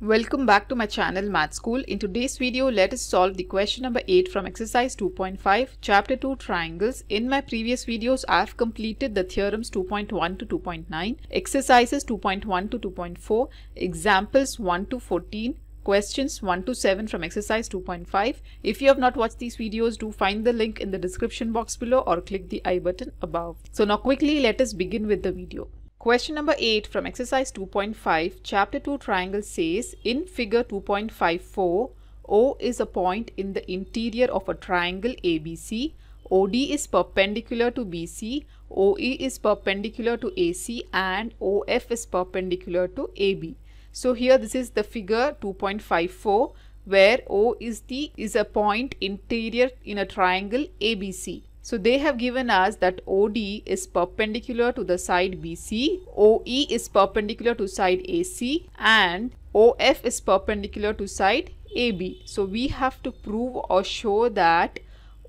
Welcome back to my channel Math School. In today's video, let us solve the question number 8 from exercise 2.5, chapter 2 triangles. In my previous videos, I have completed the theorems 2.1 to 2.9, exercises 2.1 to 2.4, examples 1 to 14, questions 1 to 7 from exercise 2.5. If you have not watched these videos, do find the link in the description box below or click the I button above. So now quickly let us begin with the video. Question number 8 from exercise 2.5, chapter 2 triangle says, in figure 2.54, O is a point in the interior of a triangle ABC, OD is perpendicular to BC, OE is perpendicular to AC and OF is perpendicular to AB. So here this is the figure 2.54 where O is the is a point interior in a triangle ABC. So they have given us that OD is perpendicular to the side BC, OE is perpendicular to side AC and OF is perpendicular to side AB. So we have to prove or show that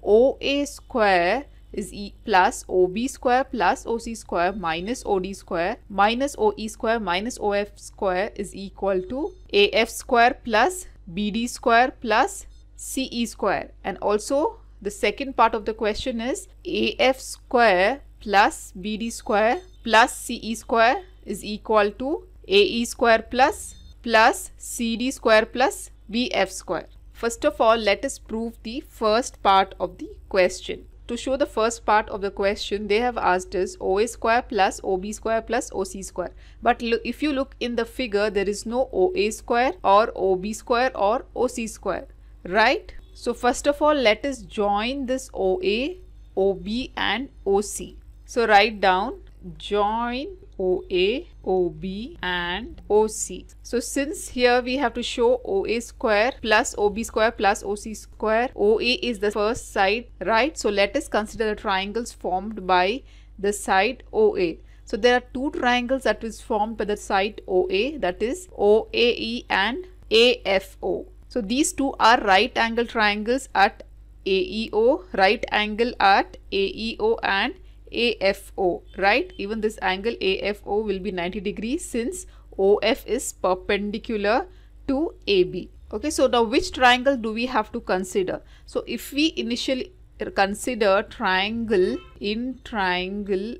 OA square is e plus OB square plus OC square minus OD square minus OE square minus OF square is equal to AF square plus BD square plus CE square and also the second part of the question is AF square plus BD square plus CE square is equal to AE square plus plus CD square plus BF square. First of all, let us prove the first part of the question. To show the first part of the question, they have asked us OA square plus OB square plus OC square. But if you look in the figure, there is no OA square or OB square or OC square, right? So first of all, let us join this OA, OB and OC. So write down join OA, OB and OC. So since here we have to show OA square plus OB square plus OC square. OA is the first side, right? So let us consider the triangles formed by the side OA. So there are two triangles that is formed by the side OA that is OAE and AFO. So these two are right angle triangles at AEO, right angle at AEO and AFO, right? Even this angle AFO will be 90 degrees since OF is perpendicular to AB. Okay, so now which triangle do we have to consider? So if we initially consider triangle in triangle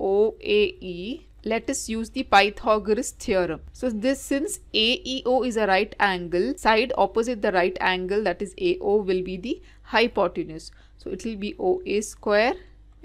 OAE, let us use the Pythagoras theorem. So this since AEO is a right angle, side opposite the right angle that is AO will be the hypotenuse. So it will be OA square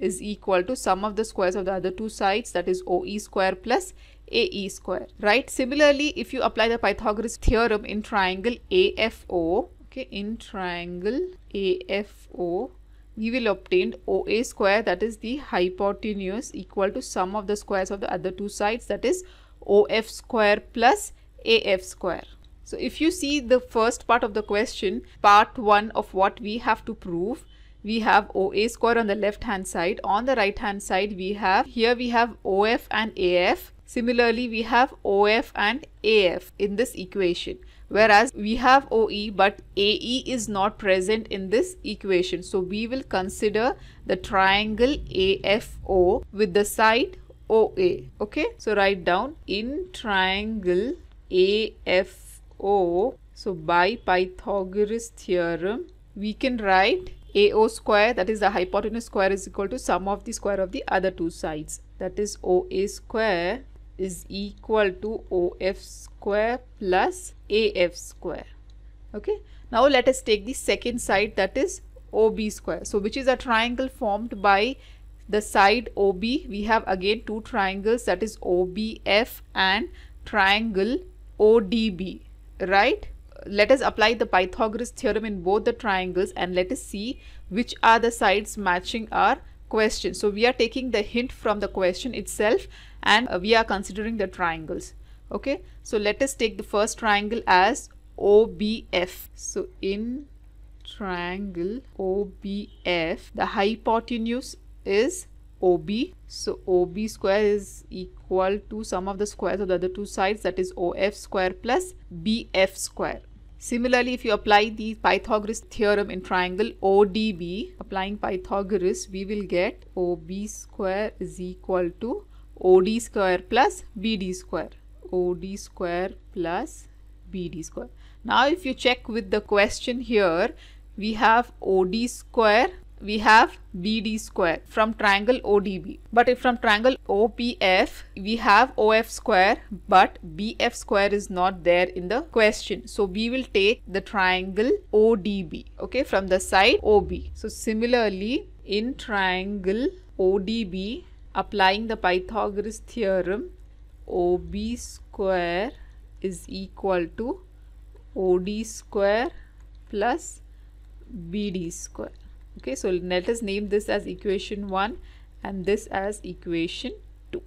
is equal to sum of the squares of the other two sides that is OE square plus AE square, right? Similarly, if you apply the Pythagoras theorem in triangle AFO, okay, in triangle AFO, we will obtain OA square that is the hypotenuse equal to sum of the squares of the other two sides that is OF square plus AF square. So if you see the first part of the question, part 1 of what we have to prove, we have OA square on the left hand side. On the right hand side, we have here we have OF and AF. Similarly, we have OF and AF in this equation. Whereas we have OE but AE is not present in this equation. So we will consider the triangle AFO with the side OA. Okay, so write down in triangle AFO. So by Pythagoras theorem, we can write AO square that is the hypotenuse square is equal to sum of the square of the other two sides that is OA square is equal to OF square plus AF square okay now let us take the second side that is OB square so which is a triangle formed by the side OB we have again two triangles that is OBF and triangle ODB right let us apply the Pythagoras theorem in both the triangles and let us see which are the sides matching our question. So we are taking the hint from the question itself and uh, we are considering the triangles. Okay, so let us take the first triangle as OBF. So in triangle OBF, the hypotenuse is OB. So OB square is equal to sum of the squares of the other two sides that is OF square plus BF square. Similarly, if you apply the Pythagoras theorem in triangle ODB, applying Pythagoras, we will get OB square is equal to OD square plus BD square. OD square plus BD square. Now, if you check with the question here, we have OD square we have BD square from triangle ODB. But if from triangle OPF, we have OF square, but BF square is not there in the question. So we will take the triangle ODB, okay, from the side OB. So similarly, in triangle ODB, applying the Pythagoras theorem, OB square is equal to OD square plus BD square okay so let us name this as equation 1 and this as equation 2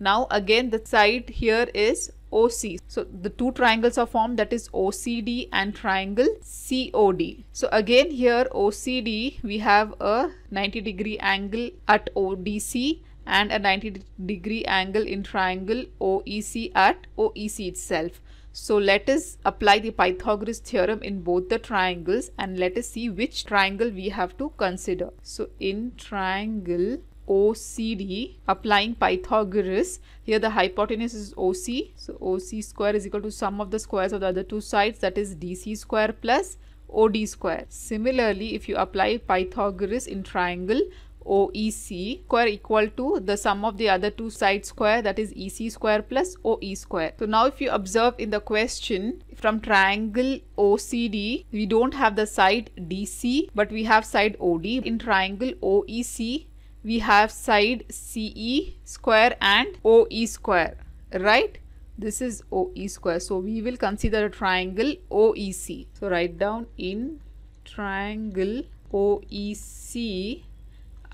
now again the side here is OC so the two triangles are formed that is OCD and triangle COD so again here OCD we have a 90 degree angle at ODC and a 90 degree angle in triangle OEC at OEC itself so let us apply the Pythagoras theorem in both the triangles and let us see which triangle we have to consider. So in triangle OCD, applying Pythagoras, here the hypotenuse is OC. So OC square is equal to sum of the squares of the other two sides that is DC square plus OD square. Similarly, if you apply Pythagoras in triangle OEC square equal to the sum of the other two side square that is EC square plus OE square. So now if you observe in the question from triangle OCD we don't have the side DC but we have side OD. In triangle OEC we have side CE square and OE square right. This is OE square. So we will consider a triangle OEC. So write down in triangle OEC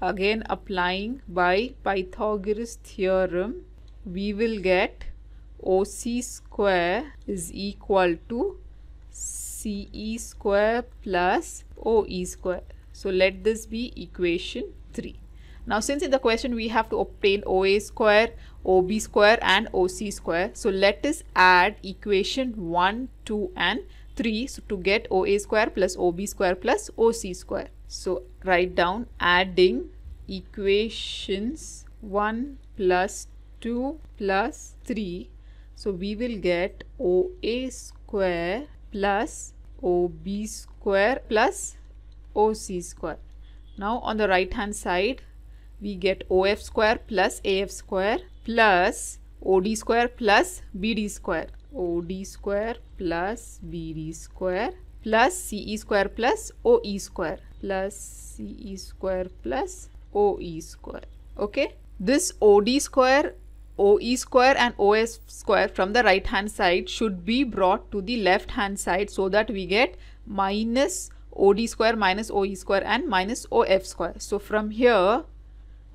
again applying by Pythagoras theorem we will get OC square is equal to CE square plus OE square. So let this be equation 3. Now since in the question we have to obtain OA square, OB square and OC square. So let us add equation 1, 2 and 3 so to get OA square plus OB square plus OC square. So write down adding equations 1 plus 2 plus 3. So we will get OA square plus OB square plus OC square. Now on the right hand side we get OF square plus AF square plus OD square plus BD square. OD square plus BD square plus CE square plus OE square plus CE square plus OE square. Okay. This OD square, OE square and OS square from the right hand side should be brought to the left hand side so that we get minus OD square minus OE square and minus OF square. So from here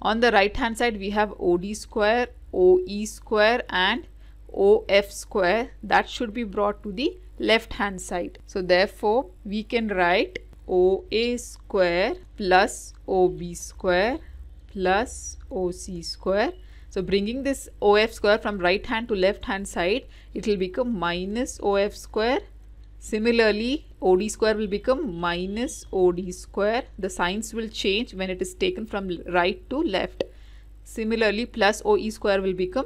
on the right hand side we have OD square, OE square and OF square that should be brought to the left hand side. So therefore we can write OA square plus OB square plus OC square. So bringing this OF square from right hand to left hand side it will become minus OF square. Similarly OD square will become minus OD square. The signs will change when it is taken from right to left. Similarly plus OE square will become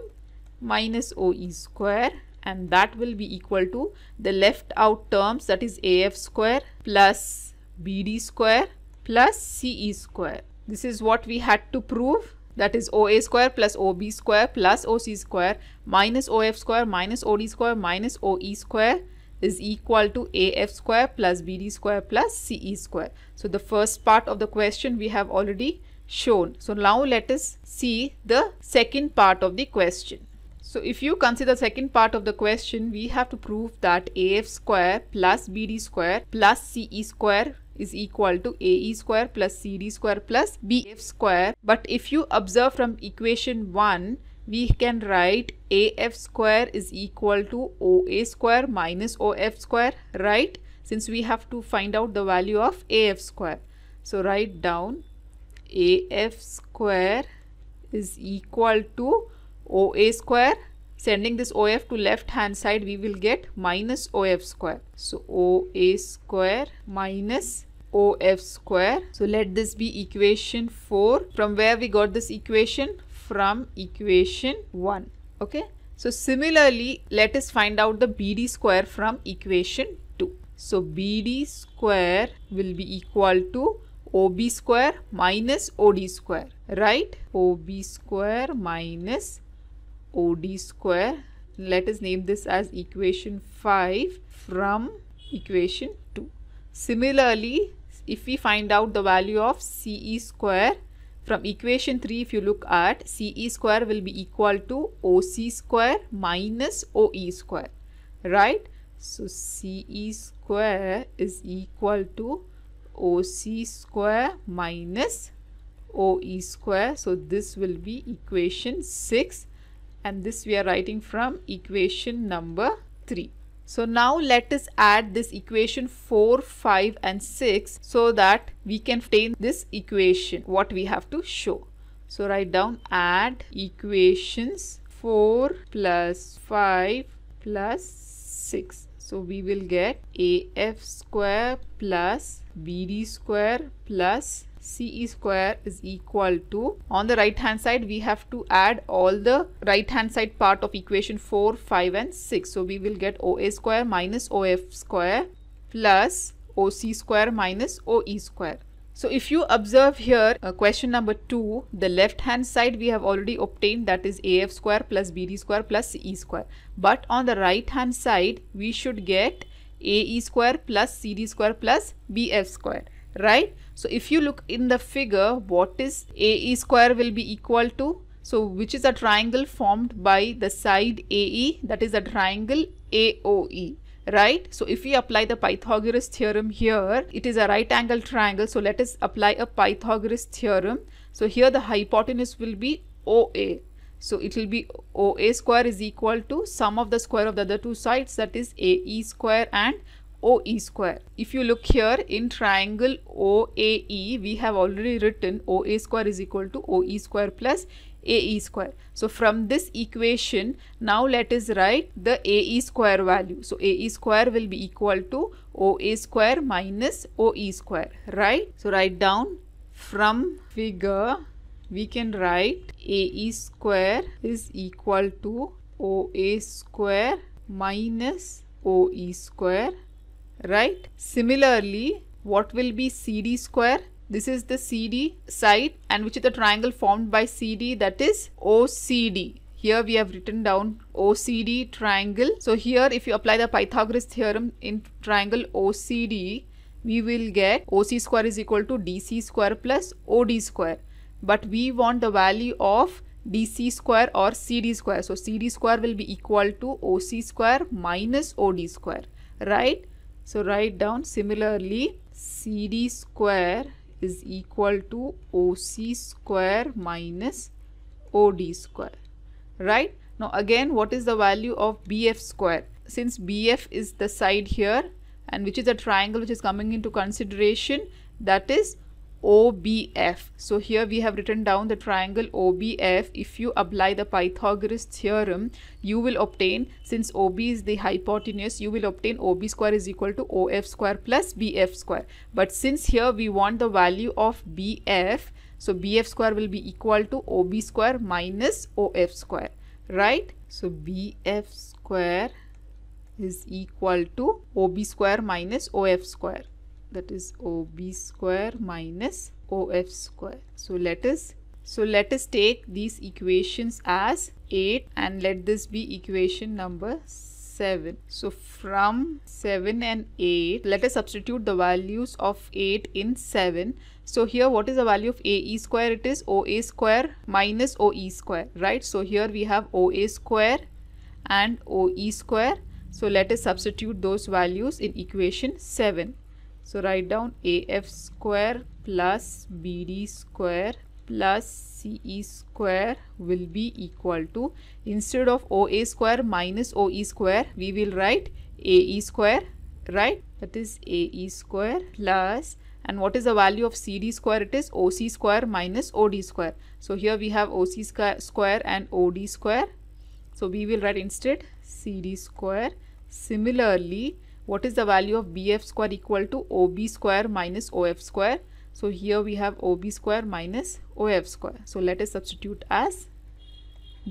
minus OE square and that will be equal to the left out terms that is AF square plus BD square plus CE square. This is what we had to prove that is OA square plus OB square plus OC square minus OF square minus OD square minus OE square is equal to AF square plus BD square plus CE square. So the first part of the question we have already shown. So now let us see the second part of the question. So if you consider second part of the question, we have to prove that AF square plus BD square plus CE square is equal to AE square plus CD square plus BF square. But if you observe from equation 1, we can write AF square is equal to OA square minus OF square, right? Since we have to find out the value of AF square. So write down AF square is equal to OA square. Sending this OF to left hand side, we will get minus OF square. So, OA square minus OF square. So, let this be equation 4. From where we got this equation? From equation 1. Okay. So, similarly, let us find out the BD square from equation 2. So, BD square will be equal to OB square minus OD square, right? OB square minus OD square. Let us name this as equation 5 from equation 2. Similarly, if we find out the value of CE square from equation 3 if you look at CE square will be equal to OC square minus OE square right so CE square is equal to OC square minus OE square so this will be equation 6 and this we are writing from equation number 3. So now let us add this equation 4, 5 and 6 so that we can obtain this equation what we have to show. So write down add equations 4 plus 5 plus 6. So we will get AF square plus BD square plus CE square is equal to on the right hand side we have to add all the right hand side part of equation 4 5 and 6 so we will get OA square minus OF square plus OC square minus OE square so if you observe here uh, question number 2 the left hand side we have already obtained that is AF square plus BD square plus CE square but on the right hand side we should get AE square plus CD square plus BF square right so if you look in the figure, what is AE square will be equal to? So which is a triangle formed by the side AE, that is a triangle AOE right so if we apply the pythagoras theorem here it is a right angle triangle so let us apply a pythagoras theorem so here the hypotenuse will be oa so it will be oa square is equal to sum of the square of the other two sides that is ae square and OE square. If you look here in triangle OAE, we have already written OA square is equal to OE square plus AE square. So from this equation, now let us write the AE square value. So AE square will be equal to OA square minus OE square, right? So write down from figure, we can write AE square is equal to OA square minus OE square right? Similarly, what will be CD square? This is the CD side and which is the triangle formed by CD that is OCD. Here we have written down OCD triangle. So here if you apply the Pythagoras theorem in triangle OCD, we will get OC square is equal to DC square plus OD square. But we want the value of DC square or CD square. So CD square will be equal to OC square minus OD square, right? So write down similarly CD square is equal to OC square minus OD square. Right? Now again what is the value of BF square? Since BF is the side here and which is a triangle which is coming into consideration that is OBF. So here we have written down the triangle OBF. If you apply the Pythagoras theorem, you will obtain, since OB is the hypotenuse, you will obtain OB square is equal to OF square plus BF square. But since here we want the value of BF, so BF square will be equal to OB square minus OF square, right? So BF square is equal to OB square minus OF square that is OB square minus OF square. So let us so let us take these equations as 8 and let this be equation number 7. So from 7 and 8, let us substitute the values of 8 in 7. So here what is the value of AE square? It is OA square minus OE square, right? So here we have OA square and OE square. So let us substitute those values in equation 7. So write down AF square plus BD square plus CE square will be equal to instead of OA square minus OE square we will write AE square right that is AE square plus and what is the value of CD square it is OC square minus OD square so here we have OC square and OD square so we will write instead CD square similarly what is the value of bf square equal to ob square minus of square so here we have ob square minus of square so let us substitute as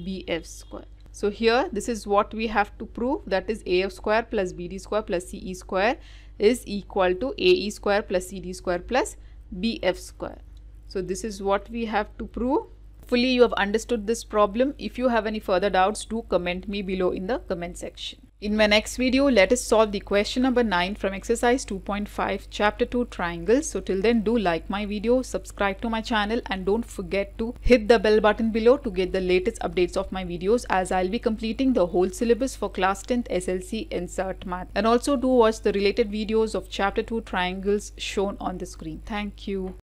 bf square so here this is what we have to prove that is af square plus bd square plus ce square is equal to ae square plus cd square plus bf square so this is what we have to prove fully you have understood this problem if you have any further doubts do comment me below in the comment section in my next video, let us solve the question number 9 from exercise 2.5 chapter 2 triangles. So till then do like my video, subscribe to my channel and don't forget to hit the bell button below to get the latest updates of my videos as I'll be completing the whole syllabus for class 10th SLC Insert Math. And also do watch the related videos of chapter 2 triangles shown on the screen. Thank you.